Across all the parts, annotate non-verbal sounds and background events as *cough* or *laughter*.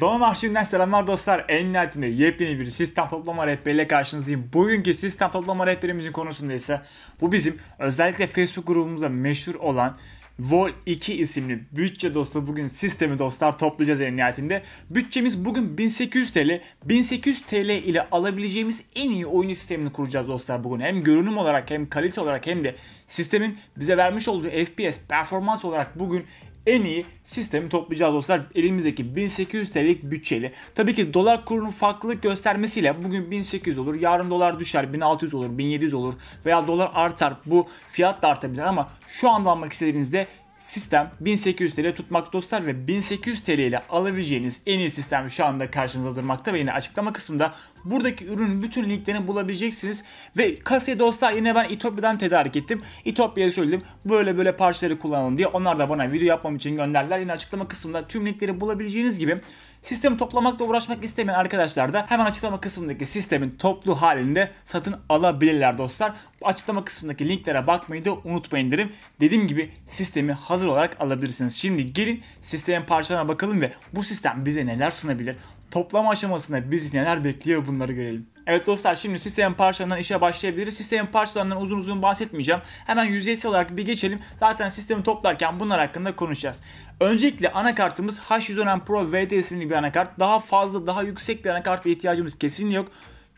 Donanım arşivinden selamlar dostlar. En nihayetinde yepyeni bir sistem toplama rehberiyle karşınızdayım. Bugünkü sistem toplama rehberimizin konusunda ise bu bizim özellikle Facebook grubumuzda meşhur olan Vol 2 isimli bütçe dostu bugün sistemi dostlar toplayacağız en nihayetinde. Bütçemiz bugün 1800 TL. 1800 TL ile alabileceğimiz en iyi oyun sistemini kuracağız dostlar bugün. Hem görünüm olarak hem kalite olarak hem de sistemin bize vermiş olduğu FPS performans olarak bugün en iyi sistemi toplayacağız dostlar. Elimizdeki 1800 TL'lik bütçeli. Tabii ki dolar kurunun farklılık göstermesiyle bugün 1800 olur, yarın dolar düşer, 1600 olur, 1700 olur veya dolar artar. Bu fiyat da artabilir ama şu anda almak istediğinizde Sistem 1800 TL tutmak dostlar ve 1800 TL ile alabileceğiniz en iyi sistem şu anda karşınızda durmakta ve yine açıklama kısmında buradaki ürünün bütün linklerini bulabileceksiniz. Ve kasaya dostlar yine ben İtopya'dan tedarik ettim. İtopya'ya söyledim böyle böyle parçaları kullanalım diye onlar da bana video yapmam için gönderdiler. Yine açıklama kısmında tüm linkleri bulabileceğiniz gibi sistemi toplamakla uğraşmak istemeyen arkadaşlar da hemen açıklama kısmındaki sistemin toplu halinde satın alabilirler dostlar. Açıklama kısmındaki linklere bakmayı da unutmayın derim. Dediğim gibi sistemi hazır olarak alabilirsiniz. Şimdi gelin sistemin parçalarına bakalım ve bu sistem bize neler sunabilir? Toplama aşamasında bizi neler bekliyor bunları görelim. Evet dostlar şimdi sistemin parçalarından işe başlayabiliriz. Sistemin parçalarından uzun uzun bahsetmeyeceğim. Hemen yüzeysel olarak bir geçelim. Zaten sistemi toplarken bunlar hakkında konuşacağız. Öncelikle anakartımız H110M Pro VT isimli bir anakart. Daha fazla daha yüksek bir anakart anakarta ihtiyacımız kesin yok.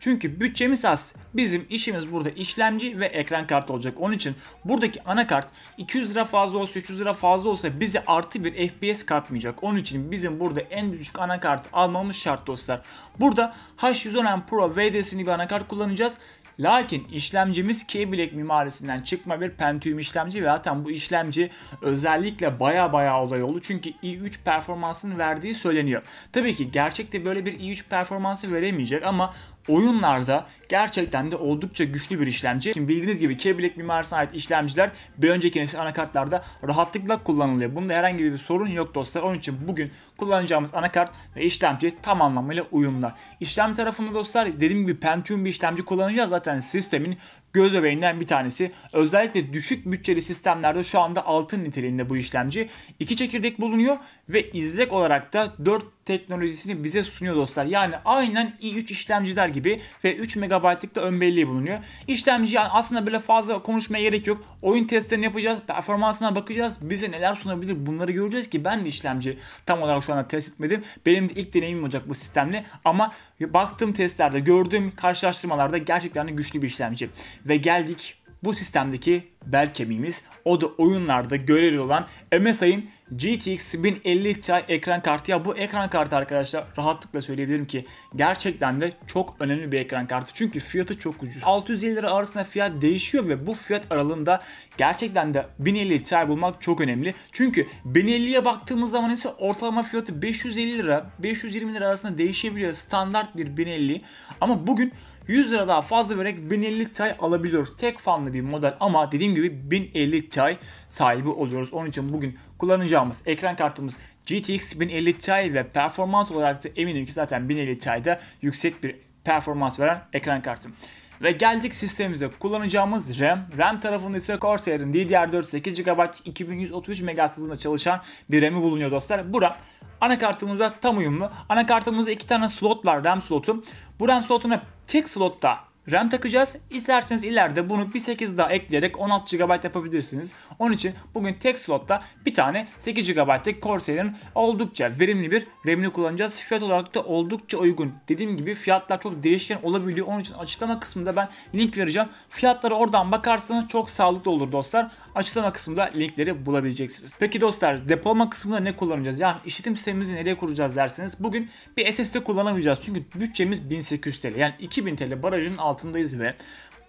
Çünkü bütçemiz az. Bizim işimiz burada işlemci ve ekran kartı olacak. Onun için buradaki anakart 200 lira fazla olsa 300 lira fazla olsa bize artı bir FPS katmayacak. Onun için bizim burada en düşük anakart almamız şart dostlar. Burada H110M Pro VDS'ini bir anakart kullanacağız. Lakin işlemcimiz Keyblade mimarisinden çıkma bir Pentium işlemci ve zaten bu işlemci özellikle baya baya olay oldu. Çünkü i3 performansını verdiği söyleniyor. Tabii ki gerçekte böyle bir i3 performansı veremeyecek ama oyunlarda gerçekten de oldukça güçlü bir işlemci. Şimdi bildiğiniz gibi Keyblade mimarisine ait işlemciler bir önceki nesil anakartlarda rahatlıkla kullanılıyor. Bunda herhangi bir sorun yok dostlar. Onun için bugün kullanacağımız anakart ve işlemci tam anlamıyla uyumlu. İşlem tarafında dostlar dediğim gibi Pentium bir işlemci kullanacağız. Zaten sistemin göz bebeğinden bir tanesi. Özellikle düşük bütçeli sistemlerde şu anda altın niteliğinde bu işlemci. iki çekirdek bulunuyor ve izlek olarak da 4 teknolojisini bize sunuyor dostlar. Yani aynen i3 işlemciler gibi ve 3 MB'lık da ön belleği bulunuyor. İşlemci yani aslında böyle fazla konuşmaya gerek yok. Oyun testlerini yapacağız, performansına bakacağız. Bize neler sunabilir bunları göreceğiz ki ben de işlemci tam olarak şu anda test etmedim. Benim de ilk deneyimim olacak bu sistemle ama baktığım testlerde, gördüğüm karşılaştırmalarda gerçekten güçlü bir işlemci. Ve geldik bu sistemdeki bel kemiğimiz. O da oyunlarda görevli olan MSI'nin GTX 1050 Ti ekran kartı. Ya bu ekran kartı arkadaşlar rahatlıkla söyleyebilirim ki gerçekten de çok önemli bir ekran kartı. Çünkü fiyatı çok ucuz. 650 lira arasında fiyat değişiyor ve bu fiyat aralığında gerçekten de 1050 Ti bulmak çok önemli. Çünkü 1050'ye baktığımız zaman ise ortalama fiyatı 550 lira 520 lira arasında değişebiliyor. Standart bir 1050 ama bugün 100 lira daha fazla vererek 1050 Ti alabiliyoruz. Tek fanlı bir model ama dediğim gibi 1050 Ti sahibi oluyoruz. Onun için bugün kullanacağımız ekran kartımız GTX 1050 Ti ve performans olarak da eminim ki zaten 1050 Ti'de yüksek bir performans veren ekran kartım. Ve geldik sistemimize kullanacağımız RAM. RAM tarafında ise Corsair'in DDR4 8 GB 2133 MHz hızında çalışan bir RAM'i bulunuyor dostlar. Bu RAM anakartımıza tam uyumlu. Anakartımızda iki tane slot var RAM slotu. Bu RAM slotuna tek slotta RAM takacağız. İsterseniz ileride bunu bir 8 daha ekleyerek 16 GB yapabilirsiniz. Onun için bugün tek slotta bir tane 8 GB'lık Corsair'in oldukça verimli bir RAM'ini kullanacağız. Fiyat olarak da oldukça uygun. Dediğim gibi fiyatlar çok değişken olabiliyor. Onun için açıklama kısmında ben link vereceğim. Fiyatları oradan bakarsanız çok sağlıklı olur dostlar. Açıklama kısmında linkleri bulabileceksiniz. Peki dostlar depolama kısmında ne kullanacağız? Yani işletim sistemimizi nereye kuracağız derseniz bugün bir SSD kullanamayacağız. Çünkü bütçemiz 1800 TL. Yani 2000 TL barajın altında altındayız ve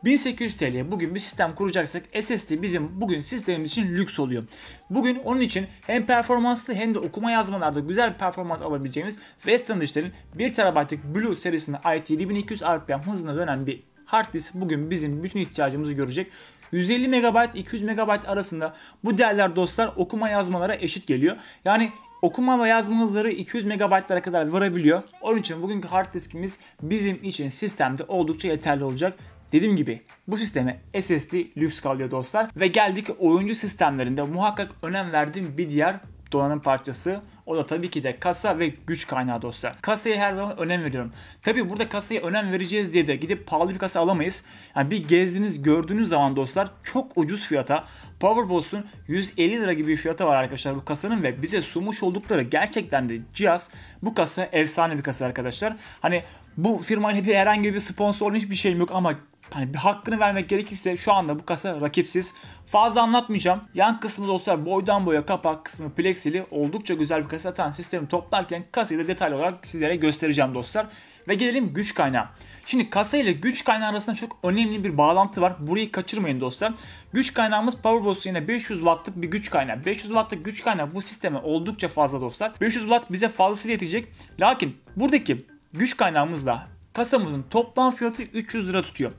1800 TL bugün bir sistem kuracaksak SSD bizim bugün sistemimiz için lüks oluyor. Bugün onun için hem performanslı hem de okuma yazmalarda güzel bir performans alabileceğimiz Western Digital'in 1 TB'lık Blue serisinde IT7200 RPM hızına dönen bir hard disk bugün bizim bütün ihtiyacımızı görecek. 150 MB 200 MB arasında bu değerler dostlar okuma yazmalara eşit geliyor. Yani Okuma ve yazma hızları 200 MB'lara kadar varabiliyor. Onun için bugünkü hard diskimiz bizim için sistemde oldukça yeterli olacak. Dediğim gibi bu sisteme SSD lüks kalıyor dostlar. Ve geldik oyuncu sistemlerinde muhakkak önem verdiğim bir diğer dolanın parçası. O da tabii ki de kasa ve güç kaynağı dostlar. Kasaya her zaman önem veriyorum. Tabii burada kasaya önem vereceğiz diye de gidip pahalı bir kasa alamayız. Yani bir gezdiğiniz gördüğünüz zaman dostlar çok ucuz fiyata Powerballs'un 150 lira gibi bir fiyata var arkadaşlar bu kasanın ve bize sunmuş oldukları gerçekten de cihaz bu kasa efsane bir kasa arkadaşlar. Hani bu firmanın bir herhangi bir sponsor hiçbir şeyim yok ama Hani bir hakkını vermek gerekirse şu anda bu kasa rakipsiz. Fazla anlatmayacağım. Yan kısmı dostlar boydan boya kapak kısmı plexili oldukça güzel bir kasa atan sistemi toplarken kasayı da detaylı olarak sizlere göstereceğim dostlar. Ve gelelim güç kaynağı. Şimdi kasa ile güç kaynağı arasında çok önemli bir bağlantı var. Burayı kaçırmayın dostlar. Güç kaynağımız Powerboss yine 500 wattlık bir güç kaynağı. 500 wattlık güç kaynağı bu sisteme oldukça fazla dostlar. 500 watt bize fazlasıyla yetecek. Lakin buradaki güç kaynağımızla Kasamızın toplam fiyatı 300 lira tutuyor.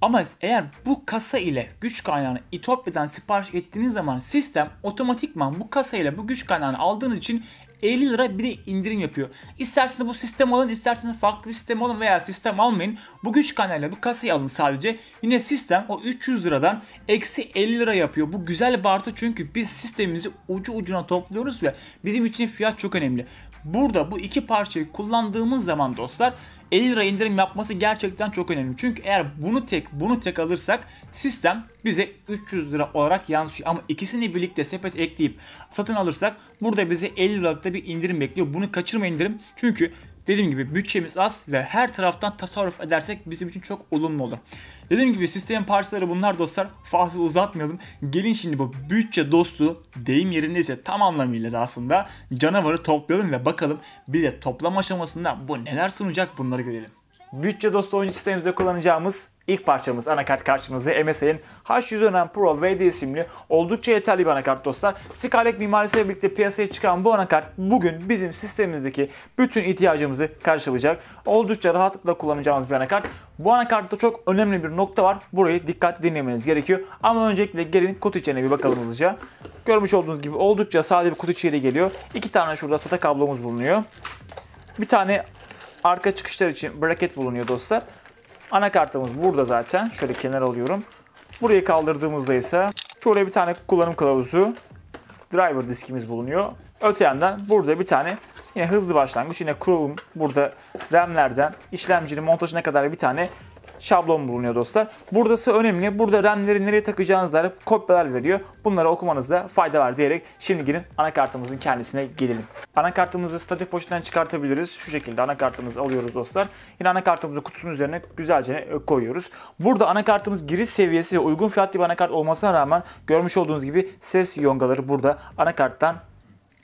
Ama eğer bu kasa ile güç kaynağını İtopya'dan sipariş ettiğiniz zaman sistem otomatikman bu kasa ile bu güç kaynağını aldığınız için 50 lira bir de indirim yapıyor. İsterseniz bu sistem alın, isterseniz farklı bir sistem alın veya sistem almayın. Bu güç kaynağıyla bu kasayı alın sadece. Yine sistem o 300 liradan eksi 50 lira yapıyor. Bu güzel bir artı çünkü biz sistemimizi ucu ucuna topluyoruz ve bizim için fiyat çok önemli. Burada bu iki parçayı kullandığımız zaman dostlar 50 lira indirim yapması gerçekten çok önemli. Çünkü eğer bunu tek bunu tek alırsak sistem bize 300 lira olarak yansıyor. Ama ikisini birlikte sepet ekleyip satın alırsak burada bize 50 liralıkta bir indirim bekliyor. Bunu kaçırma indirim. Çünkü Dediğim gibi bütçemiz az ve her taraftan tasarruf edersek bizim için çok olumlu olur. Dediğim gibi sistemin parçaları bunlar dostlar. Fazla uzatmayalım. Gelin şimdi bu bütçe dostu deyim yerindeyse tam anlamıyla da aslında canavarı toplayalım ve bakalım bize toplam aşamasında bu neler sunacak bunları görelim. Bütçe dostu oyuncu sistemimizde kullanacağımız İlk parçamız anakart karşımızda MSI'nin h 110 Pro VD isimli oldukça yeterli bir anakart dostlar. Skylake mimarisiyle birlikte piyasaya çıkan bu anakart bugün bizim sistemimizdeki bütün ihtiyacımızı karşılayacak. Oldukça rahatlıkla kullanacağımız bir anakart. Bu anakartta çok önemli bir nokta var. Burayı dikkatli dinlemeniz gerekiyor. Ama öncelikle gelin kutu içine bir bakalım hızlıca. Görmüş olduğunuz gibi oldukça sade bir kutu içeri geliyor. İki tane şurada SATA kablomuz bulunuyor. Bir tane arka çıkışlar için bracket bulunuyor dostlar. Anakartımız burada zaten. Şöyle kenar alıyorum. Burayı kaldırdığımızda ise şöyle bir tane kullanım kılavuzu driver diskimiz bulunuyor. Öte yandan burada bir tane yine hızlı başlangıç. Yine Chrome burada RAM'lerden işlemcinin montajına kadar bir tane şablon bulunuyor dostlar. Buradası önemli. Burada RAM'leri nereye takacağınız kopyalar veriyor. Bunlara okumanızda fayda var diyerek şimdi gelin anakartımızın kendisine gelelim. Anakartımızı statik poşetten çıkartabiliriz. Şu şekilde anakartımızı alıyoruz dostlar. Yine anakartımızı kutusunun üzerine güzelce koyuyoruz. Burada anakartımız giriş seviyesi ve uygun fiyatlı bir anakart olmasına rağmen görmüş olduğunuz gibi ses yongaları burada anakarttan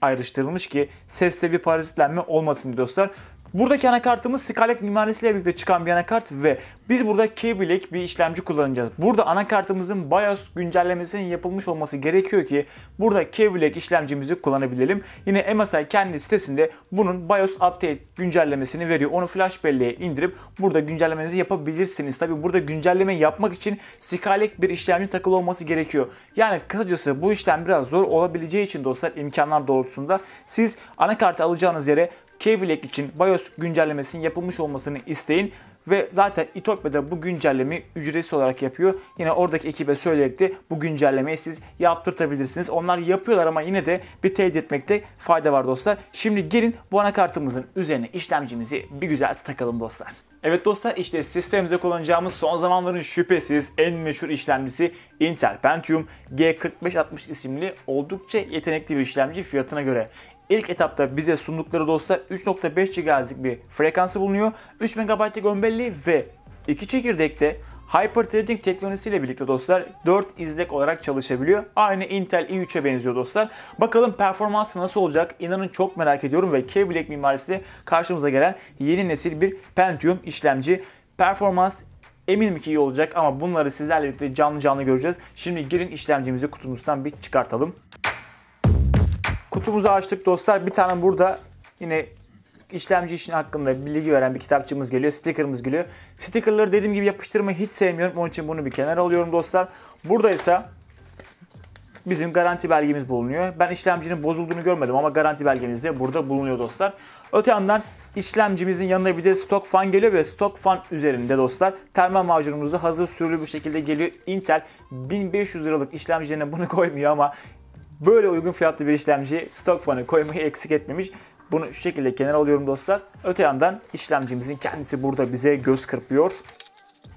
ayrıştırılmış ki seste bir parazitlenme olmasın dostlar. Buradaki anakartımız Skylake mimarisiyle birlikte çıkan bir anakart ve biz burada k bir işlemci kullanacağız. Burada anakartımızın BIOS güncellemesinin yapılmış olması gerekiyor ki burada K-Black işlemcimizi kullanabilelim. Yine MSI kendi sitesinde bunun BIOS Update güncellemesini veriyor. Onu flash belleğe indirip burada güncellemenizi yapabilirsiniz. Tabi burada güncelleme yapmak için Skylake bir işlemci takılı olması gerekiyor. Yani kısacası bu işlem biraz zor olabileceği için dostlar imkanlar doğrultusunda siz anakartı alacağınız yere Keyblade için BIOS güncellemesinin yapılmış olmasını isteyin ve zaten Itopya'da bu güncellemeyi ücretsiz olarak yapıyor. Yine oradaki ekibe söyleyerek de bu güncellemeyi siz yaptırtabilirsiniz. Onlar yapıyorlar ama yine de bir teyit etmekte fayda var dostlar. Şimdi gelin bu anakartımızın üzerine işlemcimizi bir güzel takalım dostlar. Evet dostlar işte sistemimize kullanacağımız son zamanların şüphesiz en meşhur işlemcisi Intel Pentium G4560 isimli oldukça yetenekli bir işlemci fiyatına göre. İlk etapta bize sundukları dosya 3.5 GHz'lik bir frekansı bulunuyor. 3 MB'lik ön belleği ve iki çekirdekte Hyperthreading teknolojisiyle birlikte dostlar 4 izlek olarak çalışabiliyor. Aynı Intel i3'e benziyor dostlar. Bakalım performansı nasıl olacak? İnanın çok merak ediyorum ve K-Black karşımıza gelen yeni nesil bir Pentium işlemci. Performans eminim ki iyi olacak ama bunları sizlerle birlikte canlı canlı göreceğiz. Şimdi girin işlemcimizi kutumuzdan bir çıkartalım. Kutumuzu açtık dostlar. Bir tane burada yine işlemci için hakkında bilgi veren bir kitapçımız geliyor. Sticker'ımız geliyor. Sticker'ları dediğim gibi yapıştırmayı hiç sevmiyorum. Onun için bunu bir kenara alıyorum dostlar. Burada ise bizim garanti belgemiz bulunuyor. Ben işlemcinin bozulduğunu görmedim ama garanti belgemiz de burada bulunuyor dostlar. Öte yandan işlemcimizin yanına bir de stok fan geliyor ve stok fan üzerinde dostlar termal macunumuz da hazır sürülü bir şekilde geliyor. Intel 1500 liralık işlemcilerine bunu *laughs* koymuyor ama Böyle uygun fiyatlı bir işlemciyi stok fanı koymayı eksik etmemiş. Bunu şu şekilde kenara alıyorum dostlar. Öte yandan işlemcimizin kendisi burada bize göz kırpıyor.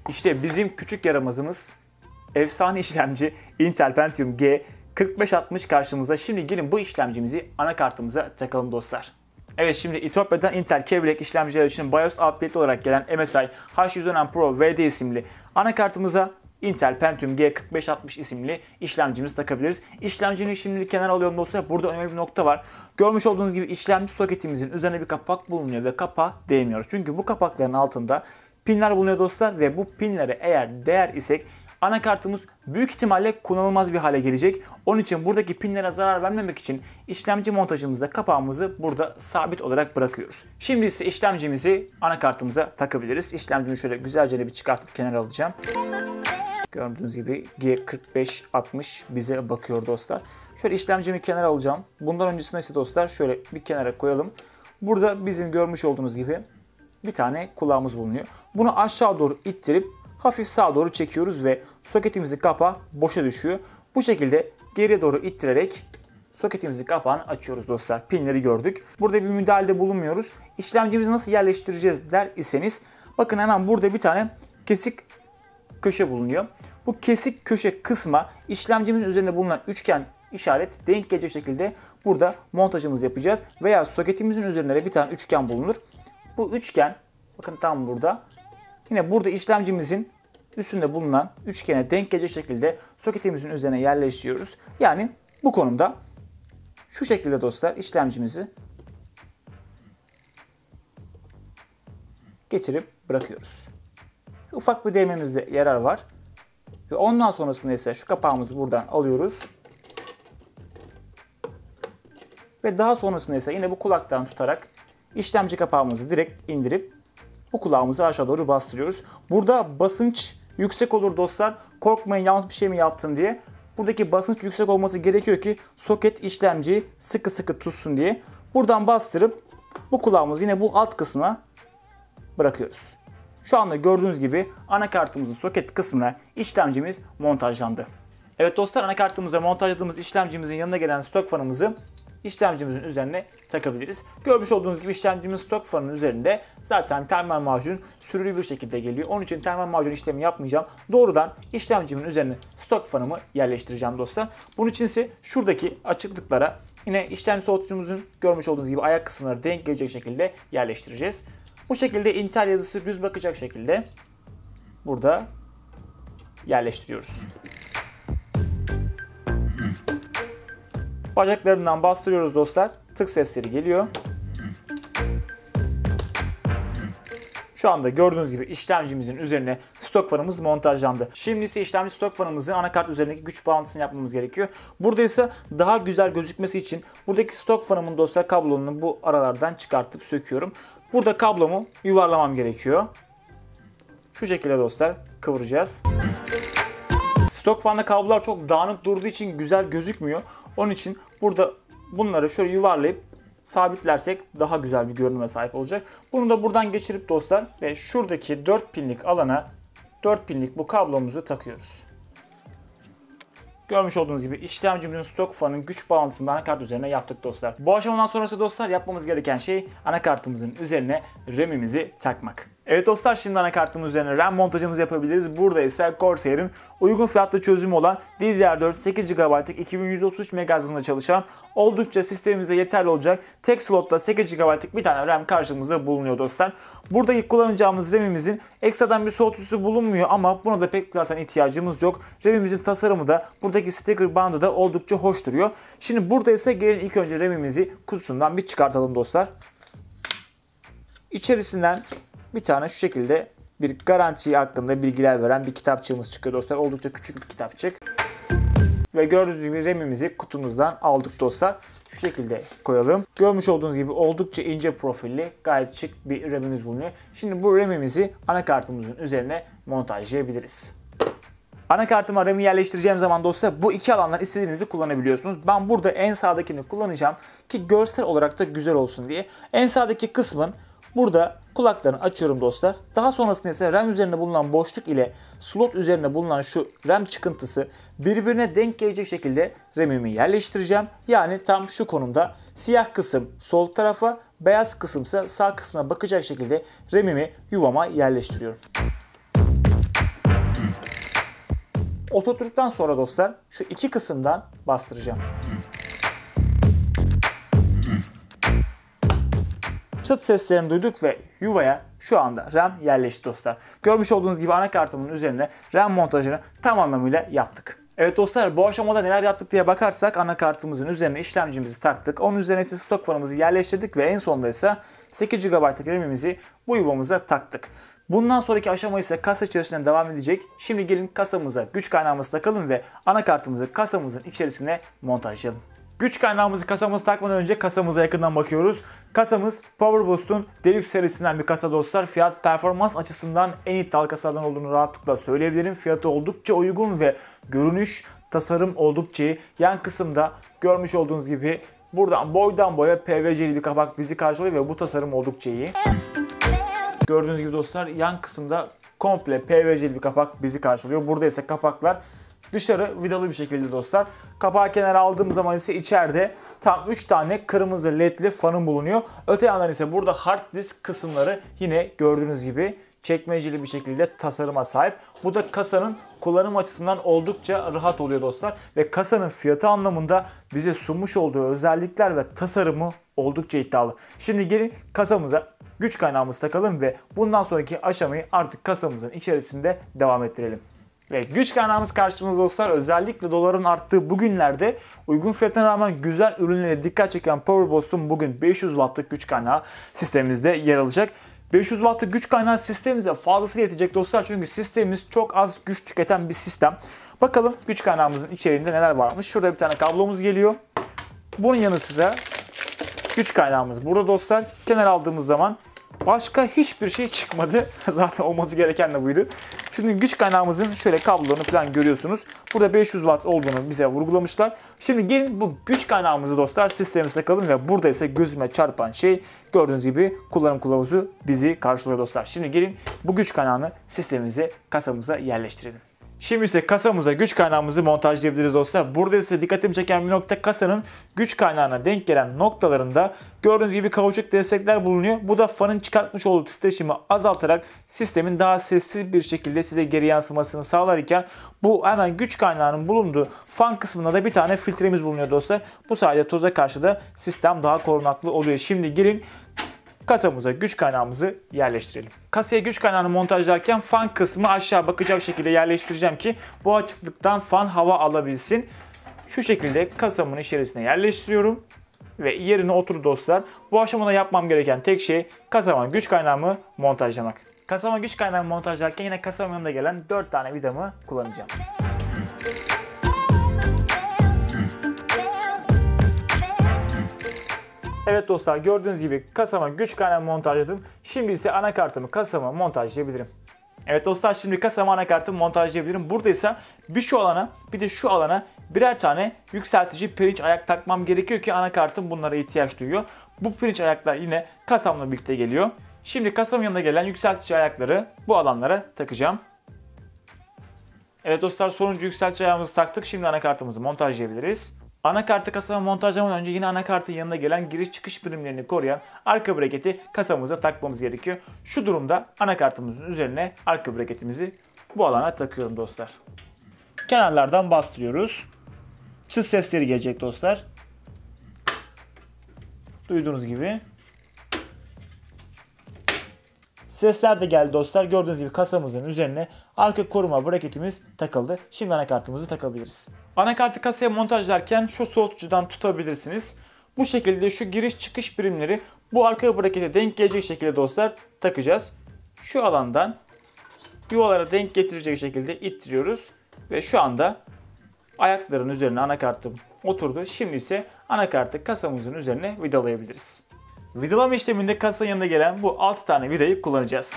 İşte bizim küçük yaramazımız efsane işlemci Intel Pentium G 4560 karşımızda. Şimdi gelin bu işlemcimizi anakartımıza takalım dostlar. Evet şimdi Ethiopya'dan Intel Kevlek işlemciler için BIOS update olarak gelen MSI H110M Pro VD isimli anakartımıza Intel Pentium G4560 isimli işlemcimizi takabiliriz. İşlemcini şimdilik kenara alıyorum dostlar. Burada önemli bir nokta var. Görmüş olduğunuz gibi işlemci soketimizin üzerine bir kapak bulunuyor ve kapağa değmiyoruz. Çünkü bu kapakların altında pinler bulunuyor dostlar ve bu pinlere eğer değer isek anakartımız büyük ihtimalle kullanılmaz bir hale gelecek. Onun için buradaki pinlere zarar vermemek için işlemci montajımızda kapağımızı burada sabit olarak bırakıyoruz. Şimdi ise işlemcimizi anakartımıza takabiliriz. İşlemcimi şöyle güzelce bir çıkartıp kenara alacağım. Gördüğünüz gibi G4560 bize bakıyor dostlar. Şöyle işlemcimi kenara alacağım. Bundan öncesinde ise dostlar şöyle bir kenara koyalım. Burada bizim görmüş olduğunuz gibi bir tane kulağımız bulunuyor. Bunu aşağı doğru ittirip hafif sağa doğru çekiyoruz ve soketimizi kapa boşa düşüyor. Bu şekilde geriye doğru ittirerek soketimizi kapağını açıyoruz dostlar. Pinleri gördük. Burada bir müdahalede bulunmuyoruz. İşlemcimizi nasıl yerleştireceğiz der iseniz bakın hemen burada bir tane kesik köşe bulunuyor. Bu kesik köşe kısma işlemcimizin üzerinde bulunan üçgen işaret denk gelecek şekilde burada montajımızı yapacağız. Veya soketimizin üzerinde de bir tane üçgen bulunur. Bu üçgen bakın tam burada. Yine burada işlemcimizin üstünde bulunan üçgene denk gelecek şekilde soketimizin üzerine yerleştiriyoruz. Yani bu konumda şu şekilde dostlar işlemcimizi geçirip bırakıyoruz. Ufak bir değmemizde yarar var. Ve ondan sonrasında ise şu kapağımızı buradan alıyoruz. Ve daha sonrasında ise yine bu kulaktan tutarak işlemci kapağımızı direkt indirip bu kulağımızı aşağı doğru bastırıyoruz. Burada basınç yüksek olur dostlar. Korkmayın yanlış bir şey mi yaptın diye. Buradaki basınç yüksek olması gerekiyor ki soket işlemciyi sıkı sıkı tutsun diye. Buradan bastırıp bu kulağımızı yine bu alt kısma bırakıyoruz. Şu anda gördüğünüz gibi anakartımızın soket kısmına işlemcimiz montajlandı. Evet dostlar anakartımıza montajladığımız işlemcimizin yanına gelen stok fanımızı işlemcimizin üzerine takabiliriz. Görmüş olduğunuz gibi işlemcimiz stok fanının üzerinde zaten termal macun sürülü bir şekilde geliyor. Onun için termal macun işlemi yapmayacağım. Doğrudan işlemcimin üzerine stok fanımı yerleştireceğim dostlar. Bunun için ise şuradaki açıklıklara yine işlemci soğutucumuzun görmüş olduğunuz gibi ayak kısımları denk gelecek şekilde yerleştireceğiz. Bu şekilde Intel yazısı düz bakacak şekilde burada yerleştiriyoruz. Bacaklarından bastırıyoruz dostlar. Tık sesleri geliyor. Şu anda gördüğünüz gibi işlemcimizin üzerine stok fanımız montajlandı. Şimdi ise işlemci stok fanımızın anakart üzerindeki güç bağlantısını yapmamız gerekiyor. Burada ise daha güzel gözükmesi için buradaki stok fanımın dostlar kablonunu bu aralardan çıkartıp söküyorum. Burada kablomu yuvarlamam gerekiyor. Şu şekilde dostlar kıvıracağız. Stok fanda kablolar çok dağınık durduğu için güzel gözükmüyor. Onun için burada bunları şöyle yuvarlayıp sabitlersek daha güzel bir görünüme sahip olacak. Bunu da buradan geçirip dostlar ve şuradaki 4 pinlik alana 4 pinlik bu kablomuzu takıyoruz. Görmüş olduğunuz gibi işlemcimizin stok fanın güç bağlantısını anakart üzerine yaptık dostlar. Bu aşamadan sonrası dostlar yapmamız gereken şey anakartımızın üzerine RAM'imizi takmak. Evet dostlar şimdi anakartımın üzerine RAM montajımız yapabiliriz. Burada ise Corsair'in uygun fiyatlı çözümü olan DDR4 8 GB'lık 2133 MHz'ında çalışan oldukça sistemimize yeterli olacak tek slotta 8 GB'lık bir tane RAM karşımızda bulunuyor dostlar. Buradaki kullanacağımız RAM'imizin ekstradan bir soğutucusu bulunmuyor ama buna da pek zaten ihtiyacımız yok. RAM'imizin tasarımı da buradaki sticker bandı da oldukça hoş duruyor. Şimdi burada ise gelin ilk önce RAM'imizi kutusundan bir çıkartalım dostlar. İçerisinden bir tane şu şekilde bir garanti hakkında bilgiler veren bir kitapçığımız çıkıyor dostlar. Oldukça küçük bir kitapçık. Ve gördüğünüz gibi remimizi kutumuzdan aldık dostlar. Şu şekilde koyalım. Görmüş olduğunuz gibi oldukça ince profilli gayet şık bir remimiz bulunuyor. Şimdi bu remimizi anakartımızın üzerine montajlayabiliriz. Anakartıma RAM'i yerleştireceğim zaman dostlar bu iki alandan istediğinizi kullanabiliyorsunuz. Ben burada en sağdakini kullanacağım ki görsel olarak da güzel olsun diye. En sağdaki kısmın Burada kulaklarını açıyorum dostlar. Daha sonrasında ise RAM üzerinde bulunan boşluk ile slot üzerinde bulunan şu RAM çıkıntısı birbirine denk gelecek şekilde RAM'imi yerleştireceğim. Yani tam şu konumda siyah kısım sol tarafa, beyaz kısımsa sağ kısmına bakacak şekilde RAM'imi yuvama yerleştiriyorum. Oturttuktan sonra dostlar şu iki kısımdan bastıracağım. çıt seslerini duyduk ve yuvaya şu anda RAM yerleşti dostlar. Görmüş olduğunuz gibi anakartımın üzerine RAM montajını tam anlamıyla yaptık. Evet dostlar bu aşamada neler yaptık diye bakarsak anakartımızın üzerine işlemcimizi taktık. Onun üzerine ise stok fanımızı yerleştirdik ve en sonunda ise 8 GB'lık RAM'imizi bu yuvamıza taktık. Bundan sonraki aşama ise kasa içerisinde devam edecek. Şimdi gelin kasamıza güç kaynağımızı takalım ve anakartımızı kasamızın içerisine montajlayalım. Güç kaynağımızı kasamızı takmadan önce kasamıza yakından bakıyoruz. Kasamız Power Boost'un Deluxe serisinden bir kasa dostlar. Fiyat performans açısından en iddialı kasadan olduğunu rahatlıkla söyleyebilirim. Fiyatı oldukça uygun ve görünüş, tasarım oldukça iyi. Yan kısımda görmüş olduğunuz gibi buradan boydan boya PVC'li bir kapak bizi karşılıyor ve bu tasarım oldukça iyi. Gördüğünüz gibi dostlar yan kısımda komple PVC'li bir kapak bizi karşılıyor. Burada ise kapaklar Dışarı vidalı bir şekilde dostlar. Kapağı kenara aldığım zaman ise içeride tam 3 tane kırmızı ledli fanım bulunuyor. Öte yandan ise burada hard disk kısımları yine gördüğünüz gibi çekmeceli bir şekilde tasarıma sahip. Bu da kasanın kullanım açısından oldukça rahat oluyor dostlar. Ve kasanın fiyatı anlamında bize sunmuş olduğu özellikler ve tasarımı oldukça iddialı. Şimdi gelin kasamıza güç kaynağımız takalım ve bundan sonraki aşamayı artık kasamızın içerisinde devam ettirelim. Ve güç kaynağımız karşımızda dostlar özellikle doların arttığı bugünlerde uygun fiyatına rağmen güzel ürünlere dikkat çeken Powerbost'un bugün 500 wattlık güç kaynağı sistemimizde yer alacak. 500 wattlık güç kaynağı sistemimize fazlası yetecek dostlar çünkü sistemimiz çok az güç tüketen bir sistem. Bakalım güç kaynağımızın içeriğinde neler varmış. Şurada bir tane kablomuz geliyor. Bunun yanı sıra güç kaynağımız burada dostlar. Kenar aldığımız zaman başka hiçbir şey çıkmadı. *laughs* Zaten olması gereken de buydu. Şimdi güç kaynağımızın şöyle kablolarını falan görüyorsunuz. Burada 500 watt olduğunu bize vurgulamışlar. Şimdi gelin bu güç kaynağımızı dostlar sistemimize takalım ve burada ise gözüme çarpan şey gördüğünüz gibi kullanım kılavuzu bizi karşılıyor dostlar. Şimdi gelin bu güç kaynağını sistemimize kasamıza yerleştirelim. Şimdi ise kasamıza güç kaynağımızı montajlayabiliriz dostlar. Burada ise dikkatimi çeken bir nokta kasanın güç kaynağına denk gelen noktalarında gördüğünüz gibi kauçuk destekler bulunuyor. Bu da fanın çıkartmış olduğu titreşimi azaltarak sistemin daha sessiz bir şekilde size geri yansımasını sağlarken bu hemen güç kaynağının bulunduğu fan kısmında da bir tane filtremiz bulunuyor dostlar. Bu sayede toza karşı da sistem daha korunaklı oluyor. Şimdi girin kasamıza güç kaynağımızı yerleştirelim. Kasaya güç kaynağını montajlarken fan kısmı aşağı bakacak şekilde yerleştireceğim ki bu açıklıktan fan hava alabilsin. Şu şekilde kasamın içerisine yerleştiriyorum ve yerine otur, dostlar. Bu aşamada yapmam gereken tek şey kasama güç kaynağımı montajlamak. Kasama güç kaynağımı montajlarken yine kasamın yanında gelen 4 tane vidamı kullanacağım. Evet dostlar gördüğünüz gibi kasama güç kaynağı montajladım. Şimdi ise anakartımı kasama montajlayabilirim. Evet dostlar şimdi kasama anakartımı montajlayabilirim. Burada ise bir şu alana bir de şu alana birer tane yükseltici pirinç ayak takmam gerekiyor ki anakartım bunlara ihtiyaç duyuyor. Bu pirinç ayaklar yine kasamla birlikte geliyor. Şimdi kasamın yanına gelen yükseltici ayakları bu alanlara takacağım. Evet dostlar sonuncu yükseltici ayağımızı taktık. Şimdi anakartımızı montajlayabiliriz. Anakartı kasama montajlamadan önce yine anakartın yanına gelen giriş çıkış birimlerini koruyan arka breketi kasamıza takmamız gerekiyor. Şu durumda anakartımızın üzerine arka breketimizi bu alana takıyorum dostlar. Kenarlardan bastırıyoruz. Çıt sesleri gelecek dostlar. Duyduğunuz gibi. Sesler de geldi dostlar. Gördüğünüz gibi kasamızın üzerine arka koruma bracket'imiz takıldı. Şimdi anakartımızı takabiliriz. Anakartı kasaya montajlarken şu soğutucudan tutabilirsiniz. Bu şekilde şu giriş çıkış birimleri bu arka brakete denk gelecek şekilde dostlar takacağız. Şu alandan yuvalara denk getirecek şekilde ittiriyoruz. Ve şu anda ayakların üzerine anakartım oturdu. Şimdi ise anakartı kasamızın üzerine vidalayabiliriz. Vidalama işleminde kasanın yanında gelen bu 6 tane vidayı kullanacağız.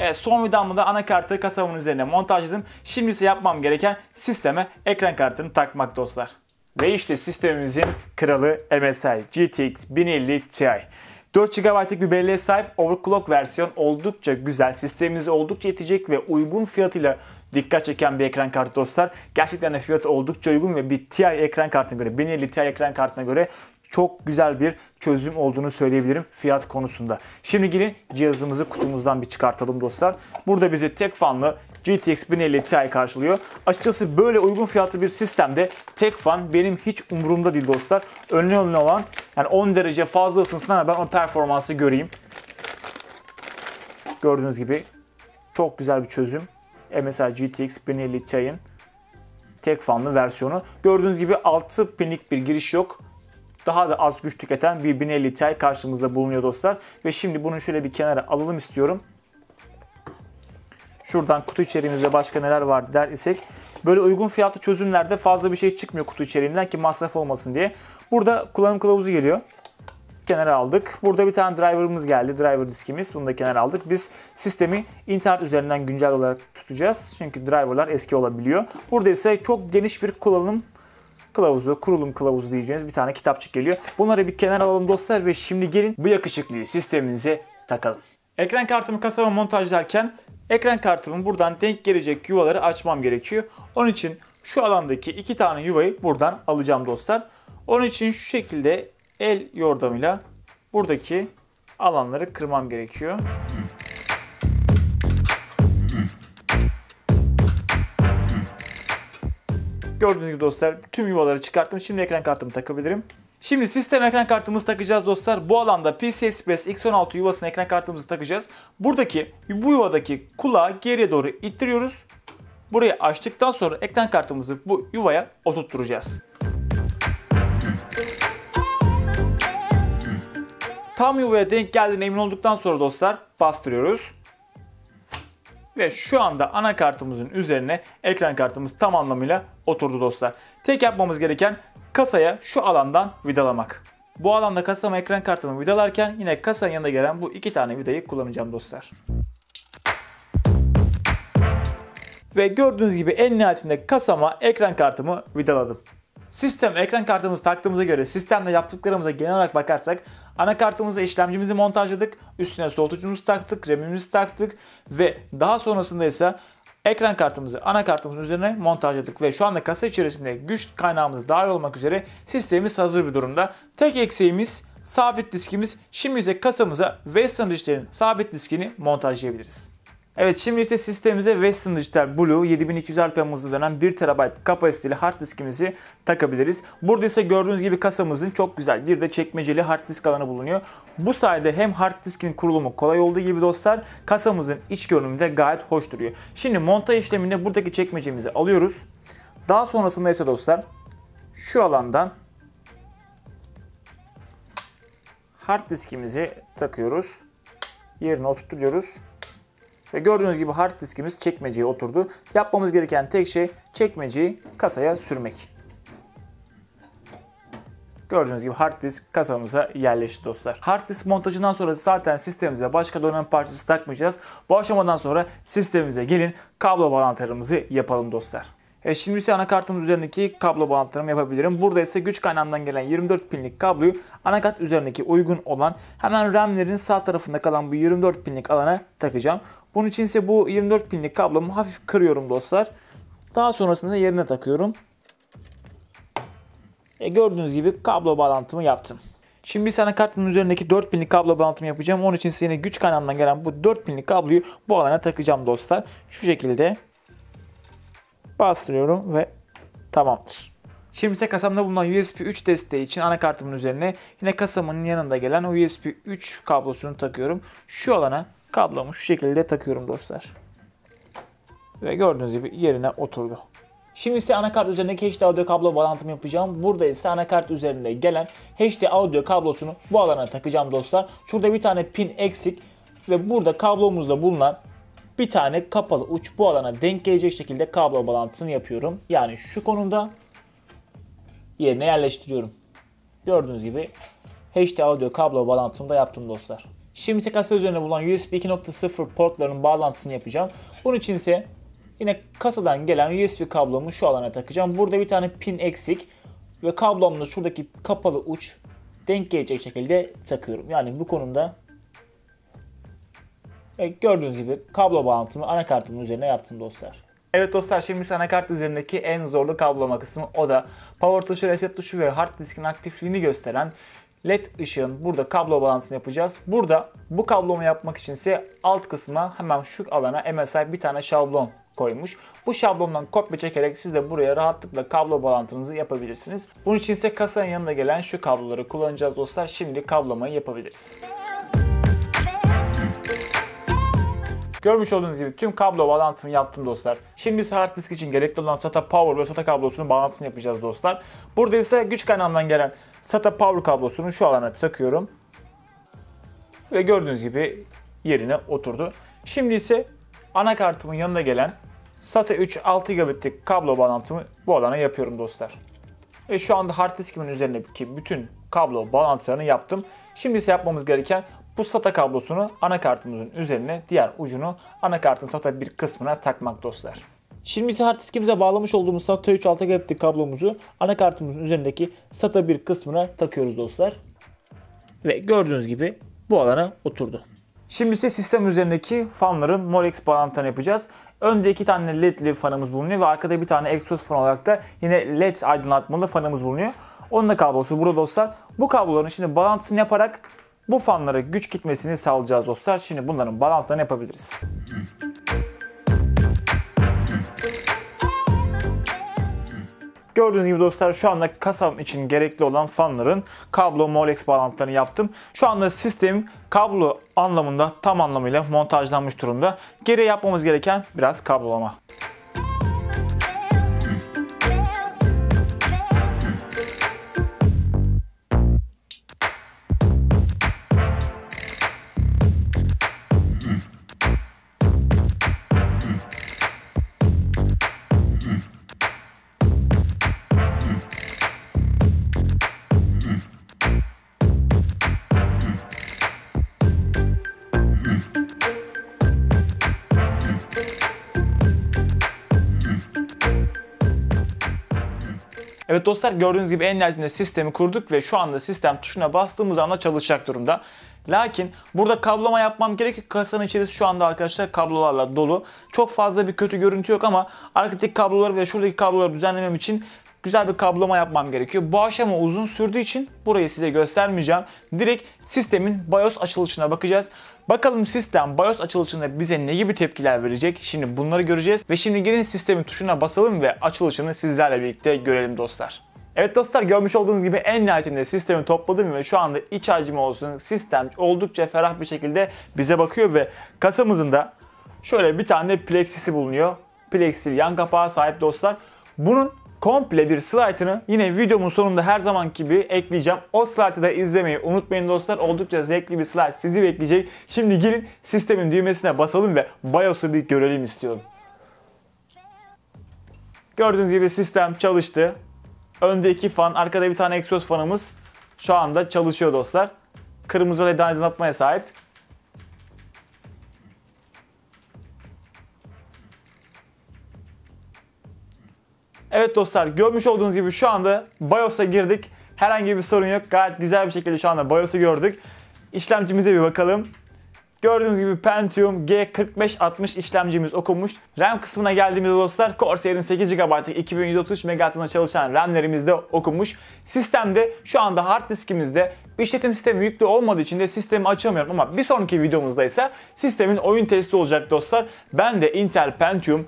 Evet, son vidamı da anakartı kasamın üzerine montajladım. Şimdi ise yapmam gereken sisteme ekran kartını takmak dostlar. Ve işte sistemimizin kralı MSI GTX 1050 Ti. 4 GB'lık bir belleğe sahip overclock versiyon oldukça güzel, sistemimize oldukça yetecek ve uygun fiyatıyla dikkat çeken bir ekran kartı dostlar. Gerçekten de fiyatı oldukça uygun ve bir TI ekran kartına göre, 1050 TI ekran kartına göre çok güzel bir çözüm olduğunu söyleyebilirim fiyat konusunda. Şimdi gelin cihazımızı kutumuzdan bir çıkartalım dostlar. Burada bizi tek fanlı GTX 1050 Ti karşılıyor. Açıkçası böyle uygun fiyatlı bir sistemde tek fan benim hiç umurumda değil dostlar. Önemli olan yani 10 derece fazla ısınsın ama ben o performansı göreyim. Gördüğünüz gibi çok güzel bir çözüm. MSI GTX 1050 Ti'nin tek fanlı versiyonu. Gördüğünüz gibi 6 pinlik bir giriş yok. Daha da az güç tüketen bir 1050 Ti karşımızda bulunuyor dostlar. Ve şimdi bunu şöyle bir kenara alalım istiyorum. Şuradan kutu içeriğimizde başka neler var der isek. Böyle uygun fiyatlı çözümlerde fazla bir şey çıkmıyor kutu içeriğinden ki masraf olmasın diye. Burada kullanım kılavuzu geliyor kenara aldık. Burada bir tane driver'ımız geldi. Driver diskimiz. Bunu da kenara aldık. Biz sistemi internet üzerinden güncel olarak tutacağız. Çünkü driver'lar eski olabiliyor. Burada ise çok geniş bir kullanım kılavuzu, kurulum kılavuzu diyeceğimiz bir tane kitapçık geliyor. Bunları bir kenara alalım dostlar ve şimdi gelin bu yakışıklıyı sisteminize takalım. Ekran kartımı kasama montajlarken ekran kartımın buradan denk gelecek yuvaları açmam gerekiyor. Onun için şu alandaki iki tane yuvayı buradan alacağım dostlar. Onun için şu şekilde el yordamıyla buradaki alanları kırmam gerekiyor. Gördüğünüz gibi dostlar tüm yuvaları çıkarttım. Şimdi ekran kartımı takabilirim. Şimdi sistem ekran kartımızı takacağız dostlar. Bu alanda PC Express X16 yuvasına ekran kartımızı takacağız. Buradaki bu yuvadaki kulağı geriye doğru ittiriyoruz. Burayı açtıktan sonra ekran kartımızı bu yuvaya oturtturacağız. tam yuvaya denk geldiğine emin olduktan sonra dostlar bastırıyoruz. Ve şu anda anakartımızın üzerine ekran kartımız tam anlamıyla oturdu dostlar. Tek yapmamız gereken kasaya şu alandan vidalamak. Bu alanda kasama ekran kartımı vidalarken yine kasanın yanında gelen bu iki tane vidayı kullanacağım dostlar. Ve gördüğünüz gibi en nihayetinde kasama ekran kartımı vidaladım. Sistem ekran kartımızı taktığımıza göre sistemde yaptıklarımıza genel olarak bakarsak anakartımızı işlemcimizi montajladık, üstüne soğutucumuzu taktık, RAM'imizi taktık ve daha sonrasında ise ekran kartımızı anakartımızın üzerine montajladık ve şu anda kasa içerisinde güç kaynağımız dahil olmak üzere sistemimiz hazır bir durumda. Tek eksiğimiz sabit diskimiz. Şimdi ise kasamıza Western Digital'in sabit diskini montajlayabiliriz. Evet şimdi ise sistemimize Western Digital Blue 7200 RPM hızlı dönen 1 TB kapasiteli hard diskimizi takabiliriz. Burada ise gördüğünüz gibi kasamızın çok güzel bir de çekmeceli hard disk alanı bulunuyor. Bu sayede hem hard diskin kurulumu kolay olduğu gibi dostlar kasamızın iç görünümü de gayet hoş duruyor. Şimdi montaj işleminde buradaki çekmecemizi alıyoruz. Daha sonrasında ise dostlar şu alandan hard diskimizi takıyoruz. Yerine oturtuyoruz. Ve gördüğünüz gibi hard diskimiz çekmeceye oturdu. Yapmamız gereken tek şey çekmeceyi kasaya sürmek. Gördüğünüz gibi hard disk kasamıza yerleşti dostlar. Hard disk montajından sonra zaten sistemimize başka donanım parçası takmayacağız. Bu aşamadan sonra sistemimize gelin kablo bağlantılarımızı yapalım dostlar. E, şimdi ise anakartın üzerindeki kablo bağlantılarımı yapabilirim. Burada ise güç kaynağından gelen 24 pinlik kabloyu anakart üzerindeki uygun olan hemen RAM'lerin sağ tarafında kalan bu 24 pinlik alana takacağım. Bunun için ise bu 24 pinlik kablomu hafif kırıyorum dostlar. Daha sonrasında yerine takıyorum. E, gördüğünüz gibi kablo bağlantımı yaptım. Şimdi ise anakartımın üzerindeki 4 pinlik kablo bağlantımı yapacağım. Onun için ise yine güç kaynağından gelen bu 4 pinlik kabloyu bu alana takacağım dostlar. Şu şekilde bastırıyorum ve tamamdır. Şimdi ise kasamda bulunan USB 3 desteği için anakartımın üzerine yine kasamın yanında gelen USB 3 kablosunu takıyorum. Şu alana kablomu şu şekilde takıyorum dostlar. Ve gördüğünüz gibi yerine oturdu. Şimdi ise anakart üzerindeki HD audio kablo bağlantımı yapacağım. Burada ise anakart üzerinde gelen HD audio kablosunu bu alana takacağım dostlar. Şurada bir tane pin eksik ve burada kablomuzda bulunan bir tane kapalı uç bu alana denk gelecek şekilde kablo bağlantısını yapıyorum. Yani şu konumda yerine yerleştiriyorum. Gördüğünüz gibi HD audio kablo bağlantımı da yaptım dostlar. Şimdi kasa üzerine bulunan USB 2.0 portlarının bağlantısını yapacağım. Bunun için ise yine kasadan gelen USB kablomu şu alana takacağım. Burada bir tane pin eksik ve kablomla şuradaki kapalı uç denk gelecek şekilde takıyorum. Yani bu konumda Evet, gördüğünüz gibi kablo bağlantımı anakartımın üzerine yaptım dostlar. Evet dostlar şimdi anakart üzerindeki en zorlu kablolama kısmı o da power tuşu, reset tuşu ve hard diskin aktifliğini gösteren led ışığın burada kablo bağlantısını yapacağız. Burada bu kablomu yapmak için ise alt kısma hemen şu alana MSI bir tane şablon koymuş. Bu şablondan kopya çekerek siz de buraya rahatlıkla kablo bağlantınızı yapabilirsiniz. Bunun için ise kasanın yanına gelen şu kabloları kullanacağız dostlar. Şimdi kablomayı yapabiliriz. Görmüş olduğunuz gibi tüm kablo bağlantımı yaptım dostlar. Şimdi ise hard disk için gerekli olan SATA power ve SATA kablosunun bağlantısını yapacağız dostlar. Burada ise güç kaynağından gelen SATA power kablosunu şu alana takıyorum. Ve gördüğünüz gibi yerine oturdu. Şimdi ise anakartımın yanına gelen SATA 3 6 GB'lik kablo bağlantımı bu alana yapıyorum dostlar. Ve şu anda hard diskimin üzerindeki bütün kablo bağlantılarını yaptım. Şimdi ise yapmamız gereken bu SATA kablosunu anakartımızın üzerine diğer ucunu anakartın SATA bir kısmına takmak dostlar. Şimdi ise hard diskimize bağlamış olduğumuz SATA 3 alta gaptik kablomuzu anakartımızın üzerindeki SATA bir kısmına takıyoruz dostlar. Ve gördüğünüz gibi bu alana oturdu. Şimdi ise sistem üzerindeki fanların Molex bağlantılarını yapacağız. Önde iki tane ledli fanımız bulunuyor ve arkada bir tane egzoz fan olarak da yine led aydınlatmalı fanımız bulunuyor. Onun da kablosu burada dostlar. Bu kabloların şimdi bağlantısını yaparak bu fanlara güç gitmesini sağlayacağız dostlar. Şimdi bunların bağlantılarını yapabiliriz. Gördüğünüz gibi dostlar şu anda kasam için gerekli olan fanların kablo molex bağlantılarını yaptım. Şu anda sistem kablo anlamında tam anlamıyla montajlanmış durumda. Geriye yapmamız gereken biraz kablolama. Evet dostlar gördüğünüz gibi en nihayetinde sistemi kurduk ve şu anda sistem tuşuna bastığımız anda çalışacak durumda. Lakin burada kablama yapmam gerekir. Kasanın içerisi şu anda arkadaşlar kablolarla dolu. Çok fazla bir kötü görüntü yok ama arkadaki kabloları ve şuradaki kabloları düzenlemem için güzel bir kablama yapmam gerekiyor. Bu aşama uzun sürdüğü için burayı size göstermeyeceğim. Direkt sistemin BIOS açılışına bakacağız. Bakalım sistem BIOS açılışında bize ne gibi tepkiler verecek? Şimdi bunları göreceğiz ve şimdi gelin sistemin tuşuna basalım ve açılışını sizlerle birlikte görelim dostlar. Evet dostlar görmüş olduğunuz gibi en nihayetinde sistemi topladım ve şu anda iç hacmi olsun sistem oldukça ferah bir şekilde bize bakıyor ve kasamızın da şöyle bir tane plexisi bulunuyor. Plexi yan kapağa sahip dostlar. Bunun komple bir slaytını yine videomun sonunda her zamanki gibi ekleyeceğim. O slaytı da izlemeyi unutmayın dostlar. Oldukça zevkli bir slayt sizi bekleyecek. Şimdi gelin sistemin düğmesine basalım ve BIOS'u bir görelim istiyorum. Gördüğünüz gibi sistem çalıştı. Önde iki fan, arkada bir tane exos fanımız şu anda çalışıyor dostlar. Kırmızı LED aydınlatmaya sahip. Evet dostlar görmüş olduğunuz gibi şu anda BIOS'a girdik. Herhangi bir sorun yok. Gayet güzel bir şekilde şu anda BIOS'u gördük. İşlemcimize bir bakalım. Gördüğünüz gibi Pentium G4560 işlemcimiz okunmuş. RAM kısmına geldiğimizde dostlar Corsair'in 8 GB'lık 2133 MHz'ına çalışan RAM'lerimiz de okunmuş. Sistemde şu anda hard diskimizde işletim sistemi yüklü olmadığı için de sistemi açamıyorum ama bir sonraki videomuzda ise sistemin oyun testi olacak dostlar. Ben de Intel Pentium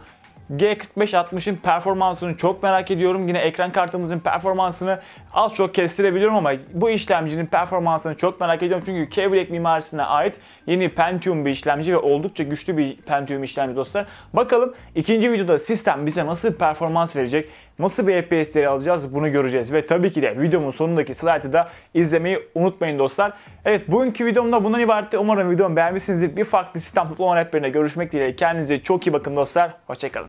G4560'ın performansını çok merak ediyorum. Yine ekran kartımızın performansını az çok kestirebiliyorum ama bu işlemcinin performansını çok merak ediyorum. Çünkü k mimarisine ait yeni Pentium bir işlemci ve oldukça güçlü bir Pentium işlemci dostlar. Bakalım ikinci videoda sistem bize nasıl performans verecek? Nasıl bir FPS FPS'leri alacağız bunu göreceğiz. Ve tabii ki de videomun sonundaki slide'ı da izlemeyi unutmayın dostlar. Evet bugünkü videomda bundan ibaretti. Umarım videomu beğenmişsinizdir. Bir farklı sistem toplama rehberine görüşmek dileğiyle. Kendinize çok iyi bakın dostlar. Hoşçakalın.